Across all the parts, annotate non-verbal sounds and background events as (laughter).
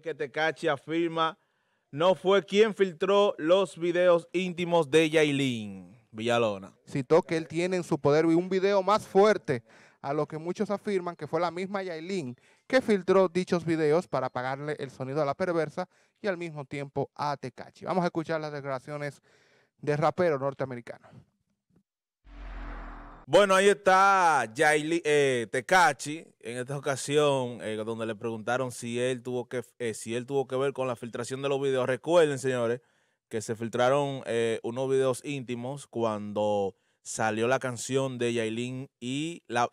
que Tecachi afirma no fue quien filtró los videos íntimos de Yailin Villalona. Citó que él tiene en su poder un video más fuerte a lo que muchos afirman que fue la misma Yailin que filtró dichos videos para pagarle el sonido a la perversa y al mismo tiempo a Tecachi. Vamos a escuchar las declaraciones de rapero norteamericano. Bueno, ahí está Yaili, eh, Tecachi, en esta ocasión, eh, donde le preguntaron si él, tuvo que, eh, si él tuvo que ver con la filtración de los videos. Recuerden, señores, que se filtraron eh, unos videos íntimos cuando salió la canción de Yailin y la...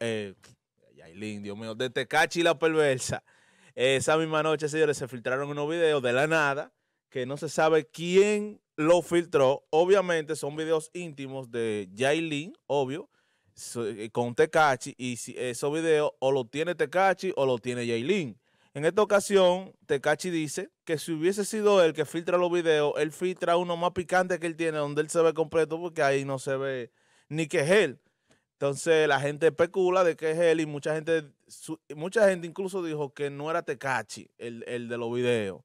Dios mío, de Tecachi la perversa. Esa misma noche, señores, se filtraron unos videos de la nada que no se sabe quién lo filtró. Obviamente son videos íntimos de Yailin, obvio, eh, con Tecachi y si esos videos o lo tiene Tecachi o lo tiene Jaylin. En esta ocasión, Tecachi dice que si hubiese sido él que filtra los videos, él filtra uno más picante que él tiene, donde él se ve completo, porque ahí no se ve ni que es él. Entonces la gente especula de que es él y mucha gente, mucha gente incluso dijo que no era Tecachi el, el de los videos.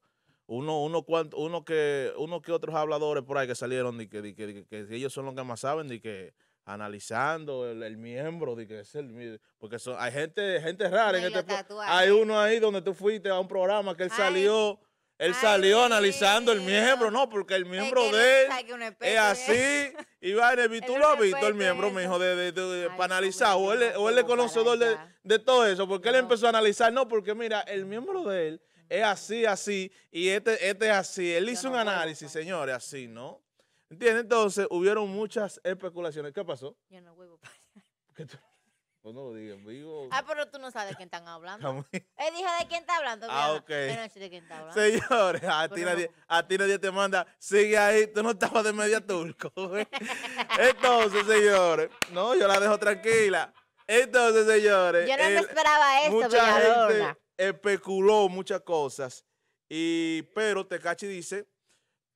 Uno, uno, uno, que, uno que otros habladores por ahí que salieron y que, que ellos son los que más saben y que analizando el, miembro, de que es el, porque hay gente, gente rara en este Hay uno ahí donde tú fuiste a un programa que él salió. Él salió analizando el miembro, no, porque el miembro de él es, así. Y (laughs) tú lo has visto, el miembro, mi hijo, de, para analizar. O él, o es conocedor de, todo eso, porque él empezó a analizar. No, porque mira, el miembro de él es así, así, y este, este es así. Él hizo un análisis, señores, así, ¿no? ¿Entiendes? Entonces hubieron muchas especulaciones. ¿Qué pasó? Yo no huevo para allá. Pues no lo digas vivo. Ah, pero tú no sabes de quién están hablando. Él dijo de quién está hablando. Ah, ok. No sé de quién está hablando. Señores, a ti, nadie, a ti nadie te manda, sigue ahí, tú no estabas de media turco. (laughs) Entonces, señores, no, yo la dejo tranquila. Entonces, señores. Yo no me esperaba eso. mucha gente especuló muchas cosas, y, pero Tecachi dice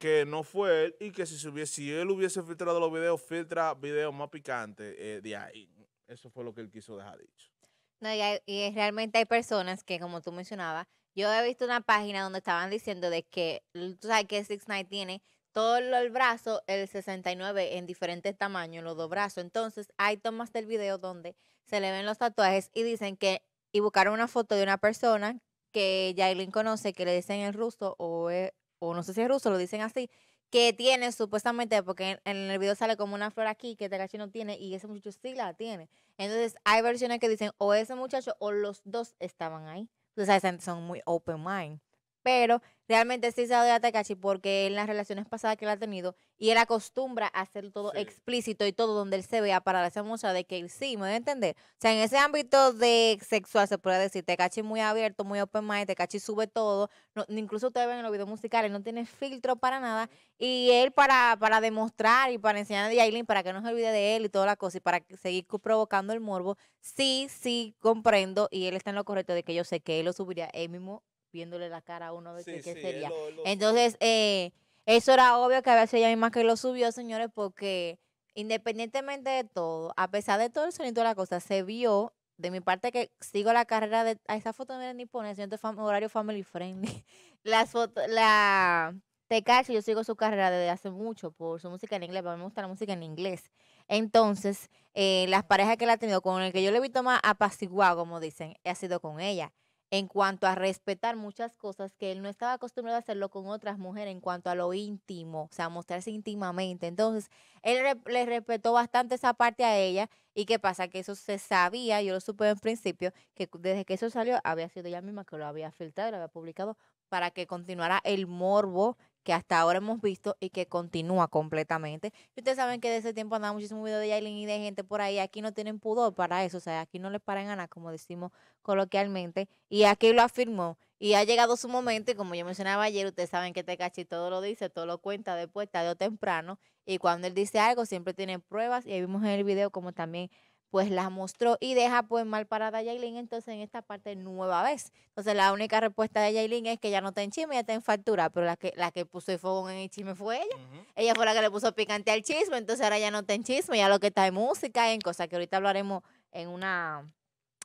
que no fue él y que si, hubiese, él hubiese filtrado los videos, filtra videos más picantes eh, de ahí. Eso fue lo que él quiso dejar dicho. No, y, realmente hay personas que, como tú mencionabas, yo he visto una página donde estaban diciendo de que, tú sabes que Six Night tiene todo el brazo, el 69 en diferentes tamaños, los dos brazos. Entonces, hay tomas del video donde se le ven los tatuajes y dicen que, y buscaron una foto de una persona que Jailin conoce, que le dicen el ruso o, o no sé si es ruso, lo dicen así, que tiene supuestamente, porque en, el video sale como una flor aquí que Takashi no tiene y ese muchacho sí la tiene. Entonces hay versiones que dicen o ese muchacho o los dos estaban ahí. Entonces son muy open mind pero realmente sí se odia a Takashi porque en las relaciones pasadas que él ha tenido y él acostumbra a hacer todo explícito y todo donde él se vea para esa música de que él sí, me debe entender. O sea, en ese ámbito de sexual se puede decir, Tekachi muy abierto, muy open mind, Tekachi sube todo, incluso ustedes ven en los videos musicales, no tiene filtro para nada y él para, para demostrar y para enseñar a Yailin para que no se olvide de él y toda la cosa y para seguir provocando el morbo, sí, sí comprendo y él está en lo correcto de que yo sé que él lo subiría él mismo viéndole la cara a uno de qué sería. Entonces, eh, eso era obvio que a veces ella misma que lo subió, señores, porque independientemente de todo, a pesar de todo el sonido de la cosa, se vio de mi parte que sigo la carrera de a esa foto no era ni poner horario family friendly (laughs) las fotos la te cacho yo sigo su carrera desde hace mucho por su música en inglés a mí me gusta la música en inglés entonces eh, las parejas que la ha tenido con el que yo le he visto más apaciguado como dicen ha sido con ella en cuanto a respetar muchas cosas que él no estaba acostumbrado a hacerlo con otras mujeres en cuanto a lo íntimo, o sea, mostrarse íntimamente. Entonces, él le respetó bastante esa parte a ella. ¿Y qué pasa? Que eso se sabía, yo lo supe en principio, que desde que eso salió había sido ella misma que lo había filtrado, lo había publicado, para que continuara el morbo que hasta ahora hemos visto y que continúa completamente. ustedes saben que de ese tiempo andaba muchísimo video de Yailin y de gente por ahí. Aquí no tienen pudor para eso, o sea, aquí no les paran ganas, como decimos coloquialmente. Y aquí lo afirmó. Y ha llegado su momento, y como yo mencionaba ayer, ustedes saben que Tecachi este todo lo dice, todo lo cuenta después, tarde o temprano. Y cuando él dice algo, siempre tiene pruebas. Y ahí vimos en el video como también pues las mostró y deja pues mal parada a Yailin entonces en esta parte nueva vez. Entonces la única respuesta de Yailin es que ya no está en chisme, ya está en factura, pero la que, la que puso el fogón en el chisme fue ella. Ella fue la que le puso picante al chisme, entonces ahora ya no está en chisme, ya lo que está en música, y en cosas que ahorita hablaremos en una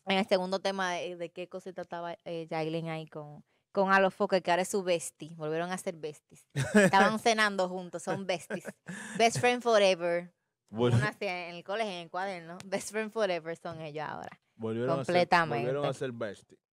en el segundo tema de, qué cosita estaba eh, ahí con con a que ahora es su bestie. Volvieron a ser besties. Estaban (laughs) cenando juntos, son besties. Best friend forever. Bueno. en el colegio, en el cuaderno. (laughs) Best Friend Forever son ellos ahora. Volvieron Completamente. A ser, volvieron a ser besties.